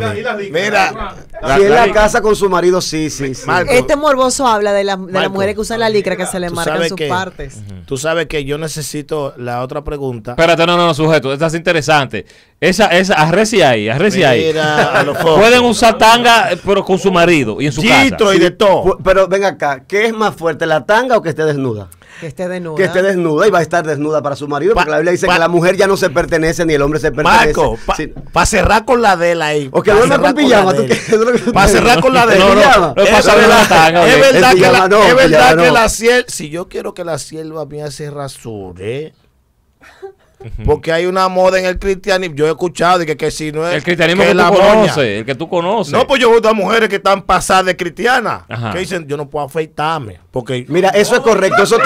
Mira, si en la casa con su marido, sí, sí, este morboso habla de, la, de las mujeres que usan la licra que se le marcan sus partes. Tú sabes que yo necesito la otra pregunta. Espérate, no, no, no, sujeto. Esta es interesante. Esa, esa, arrecia ahí, arrecia ahí. *laughs* Pueden usar tanga, pero con su marido y en su casa. y de todo. Pero ven acá, ¿qué es más fuerte, la tanga o que esté desnuda? Que esté desnuda. Que esté desnuda y va a estar desnuda para su marido, porque la Biblia dice que la mujer ya no se pertenece ni el hombre se pertenece. Marco, para cerrar con la de la ahí. Para cerrar con la de él. es, verdad, que la, sierva, si yo quiero que la sierva Me razón, eh. Porque hay una moda en el cristianismo. Yo he escuchado y que, que si no es. El cristianismo que, la tú el que tú conoces. No, pues yo veo a mujeres que están pasadas de cristiana Que dicen, yo no puedo afeitarme. Porque. Mira, eso es correcto. Eso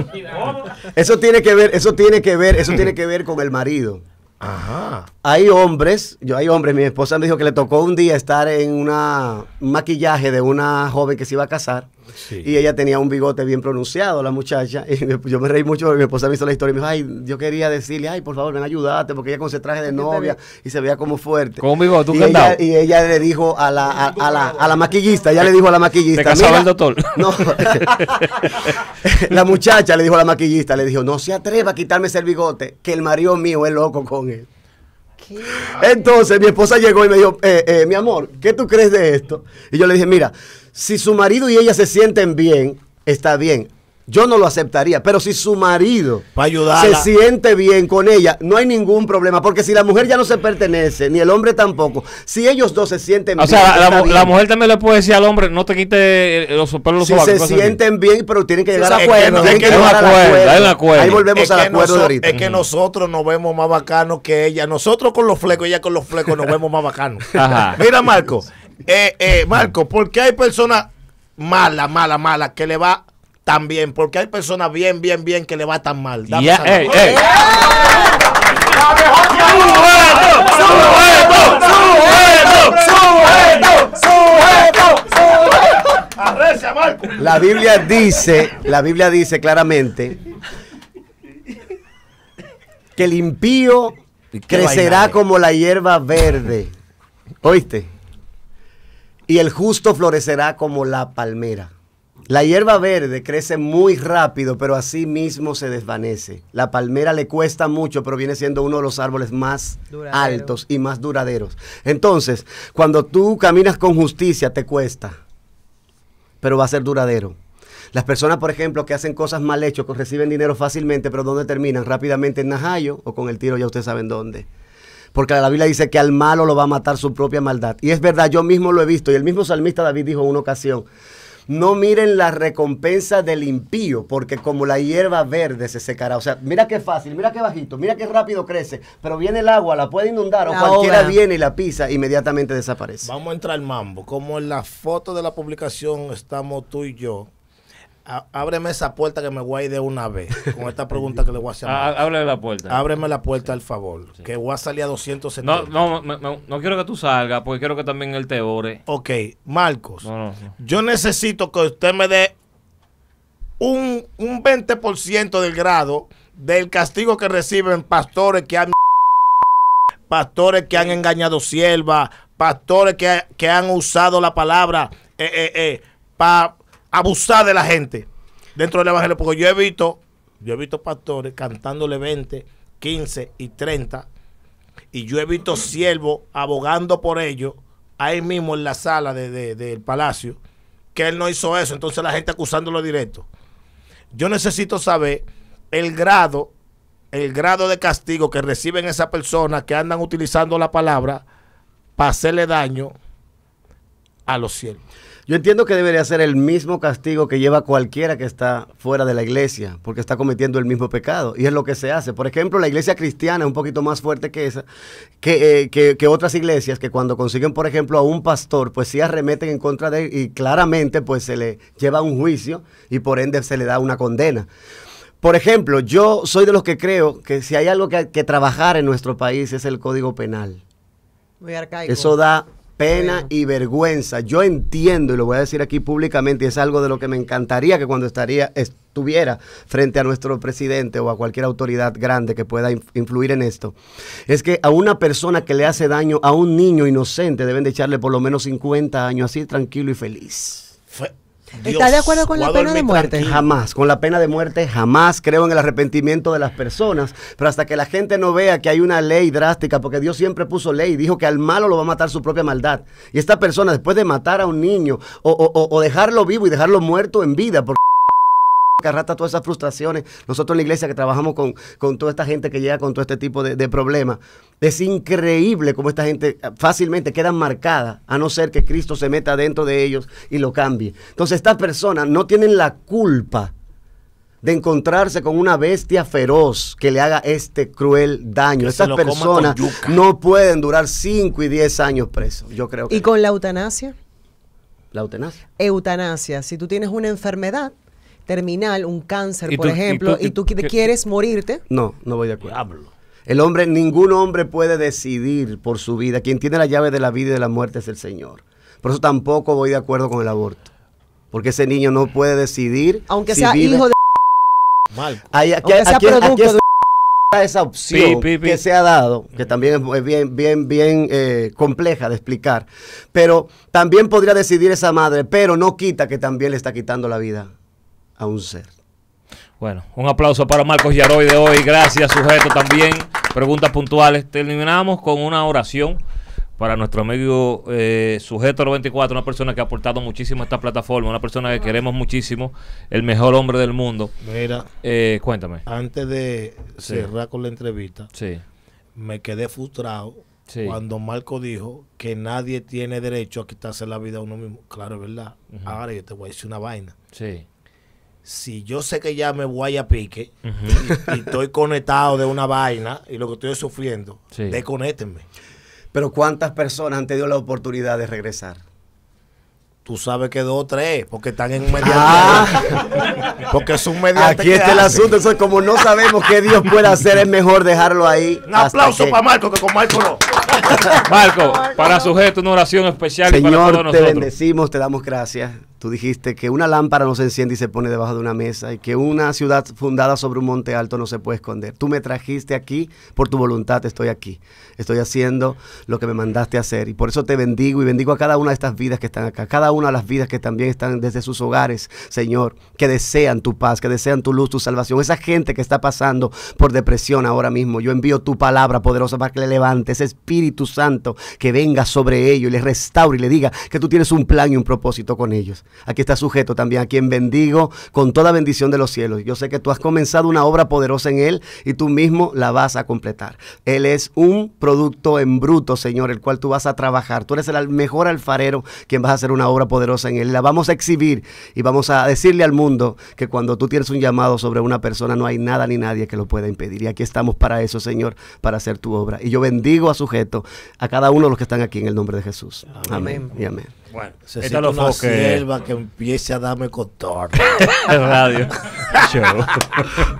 *laughs* eso tiene que ver, eso tiene que ver, eso tiene que ver con el marido. Ajá hay hombres, yo hay hombres, mi esposa me dijo que le tocó un día estar en una, un maquillaje de una joven que se iba a casar y ella tenía un bigote bien pronunciado, la muchacha, *laughs* y yo me reí mucho, mi esposa me hizo la historia y me dijo, ay, yo quería decirle, ay, por favor, ven a ayudarte, porque ella con ese traje de novia y se veía como fuerte. bigote, y, ella, y ella le dijo a la, a, la, a la maquillista, ya le dijo a la maquillista. Te casaba el doctor. No, *laughs* la muchacha le dijo a la maquillista, le dijo, no se atreva a quitarme ese bigote, que el marido mío es loco con él. Entonces mi esposa llegó y me dijo, eh, eh, mi amor, ¿qué tú crees de esto? Y yo le dije, mira, si su marido y ella se sienten bien, está bien. Yo no lo aceptaría, pero si su marido se siente bien con ella, no hay ningún problema, porque si la mujer ya no se pertenece, ni el hombre tampoco, si ellos dos se sienten bien... O sea, la, mujer también le puede decir al hombre, no te quite eh, los pelos Si se sienten bien, pero tienen que llegar a acuerdo. Ahí volvemos es al acuerdo ahorita. Es que nosotros nos vemos más bacanos que ella. Nosotros con los flecos, ella con los flecos, nos vemos más bacanos. *laughs* Mira, Marco, eh, eh, Marco, ¿por qué hay personas mala, mala, mala, que le va también, porque hay personas bien, bien, bien que le va tan mal. ¡Eh! La Biblia dice, la Biblia dice claramente que el impío crecerá como la hierba verde. ¿Oíste? Y el justo florecerá como la palmera. La hierba verde crece muy rápido, pero así mismo se desvanece. La palmera le cuesta mucho, pero viene siendo uno de los árboles más altos y más duraderos. Entonces, cuando tú caminas con justicia, te cuesta, pero va a ser duradero. Las personas, por ejemplo, que hacen cosas mal hechas, que reciben dinero fácilmente, pero ¿dónde terminan? Rápidamente en Najayo o con el tiro, ya ustedes saben dónde. Porque la Biblia dice que al malo lo va a matar su propia maldad. Y es verdad, yo mismo lo he visto. Y el mismo salmista David dijo en una ocasión, no miren la recompensa del impío, porque como la hierba verde se secará. O sea, mira qué fácil, mira qué bajito, mira qué rápido crece, pero viene el agua, la puede inundar o cualquiera viene y la pisa, inmediatamente desaparece. Vamos a entrar al mambo. Como en la foto de la publicación estamos tú y yo, ábreme esa puerta que me voy a ir de una vez. Con esta pregunta que le voy a hacer. *laughs* Ábreme la puerta. Ábreme la puerta, al favor. Que voy a salir a 270. No, no, no, no quiero que tú salgas, porque quiero que también él te ore. Ok, Marcos. yo necesito que usted me dé un, un 20% del grado del castigo que reciben pastores que han pastores que han engañado siervas, pastores que, que, han usado la palabra eh, eh, eh para abusar de la gente dentro del evangelio. Porque yo he visto, yo he visto pastores cantándole 20, 15 y 30. Y yo he visto siervos abogando por ellos ahí mismo en la sala de, de, del palacio, que él no hizo eso. Entonces la gente acusándolo directo. Yo necesito saber el grado, el grado de castigo que reciben esas personas que andan utilizando la palabra para hacerle daño a los cielos. Yo entiendo que debería ser el mismo castigo que lleva cualquiera que está fuera de la iglesia, porque está cometiendo el mismo pecado. Y es lo que se hace. Por ejemplo, la iglesia cristiana es un poquito más fuerte que esa, eh, que, otras iglesias que cuando consiguen, por ejemplo, a un pastor, pues sí arremeten en contra de él y claramente pues se le lleva un juicio y por ende se le da una condena. Por ejemplo, yo soy de los que creo que si hay algo que, que trabajar en nuestro país es el código penal. Muy arcaico. Eso da pena y vergüenza. Yo entiendo, y lo voy a decir aquí públicamente, y es algo de lo que me encantaría que cuando estaría, estuviera frente a nuestro presidente o a cualquier autoridad grande que pueda influir en esto, es que a una persona que le hace daño a un niño inocente deben de echarle por lo menos 50 años así tranquilo y feliz de acuerdo con la pena de muerte? Jamás, con la pena de muerte jamás creo en el arrepentimiento de las personas, pero hasta que la gente no vea que hay una ley drástica, porque Dios siempre puso ley, dijo que al malo lo va a matar su propia maldad. Y esta persona después de matar a un niño o, o, o dejarlo vivo y dejarlo muerto en vida, porque que arrastra todas esas frustraciones. Nosotros en la iglesia que trabajamos con, con toda esta gente que llega con todo este tipo de, problemas, es increíble cómo esta gente fácilmente queda marcada, a no ser que Cristo se meta dentro de ellos y lo cambie. Entonces estas personas no tienen la culpa de encontrarse con una bestia feroz que le haga este cruel daño. Estas personas no pueden durar 5 y 10 años presos, yo creo. ¿Y con la eutanasia? La eutanasia. Eutanasia, si tú tienes una enfermedad, terminal, un cáncer, por ejemplo, y tú, quieres morirte. No, no voy de acuerdo. El hombre, ningún hombre puede decidir por su vida. Quien tiene la llave de la vida y de la muerte es el Señor. Por eso tampoco voy de acuerdo con el aborto. Porque ese niño no puede decidir. Aunque sea hijo de. Mal. Aunque esa opción que se ha dado, que también es bien, bien, bien eh, compleja de explicar. Pero también podría decidir esa madre, pero no quita que también le está quitando la vida a un ser. Bueno, un aplauso para Marcos Yaroy de hoy. Gracias, sujeto también. Preguntas puntuales. Terminamos con una oración para nuestro amigo eh, Sujeto 94, una persona que ha aportado muchísimo a esta plataforma, una persona que queremos muchísimo, el mejor hombre del mundo. Mira, eh, cuéntame. Antes de cerrar con la entrevista, me quedé frustrado cuando Marco dijo que nadie tiene derecho a quitarse la vida a uno mismo. Claro, es verdad. Ahora yo te voy a decir una vaina. Sí si yo sé que ya me voy a pique y, estoy conectado de una vaina y lo que estoy sufriendo, desconétenme. Pero ¿cuántas personas han tenido la oportunidad de regresar? Tú sabes que dos o tres, porque están en un mediante. Ah. Porque es un Aquí está el asunto. Entonces como no sabemos qué Dios puede hacer, es mejor dejarlo ahí. Un aplauso para Marco, que con Marco no. Marco, para sujeto una oración especial. Señor, te bendecimos, te damos gracias. Tú dijiste que una lámpara no se enciende y se pone debajo de una mesa y que una ciudad fundada sobre un monte alto no se puede esconder. Tú me trajiste aquí, por tu voluntad estoy aquí. Estoy haciendo lo que me mandaste a hacer y por eso te bendigo y bendigo a cada una de estas vidas que están acá, cada una de las vidas que también están desde sus hogares, Señor, que desean tu paz, que desean tu luz, tu salvación. Esa gente que está pasando por depresión ahora mismo, yo envío tu palabra poderosa para que le levante ese Espíritu Santo que venga sobre ellos y les restaure y le diga que tú tienes un plan y un propósito con ellos. Aquí está sujeto también a quien bendigo con toda bendición de los cielos. Yo sé que tú has comenzado una obra poderosa en Él y tú mismo la vas a completar. Él es un producto en bruto, Señor, el cual tú vas a trabajar. Tú eres el mejor alfarero quien vas a hacer una obra poderosa en Él. La vamos a exhibir y vamos a decirle al mundo que cuando tú tienes un llamado sobre una persona no hay nada ni nadie que lo pueda impedir. Y aquí estamos para eso, Señor, para hacer tu obra. Y yo bendigo a sujeto a cada uno de los que están aquí en el nombre de Jesús. Amén, y amén. Bueno, se lo una que... que empiece a darme contorno. *laughs* Radio *laughs* show.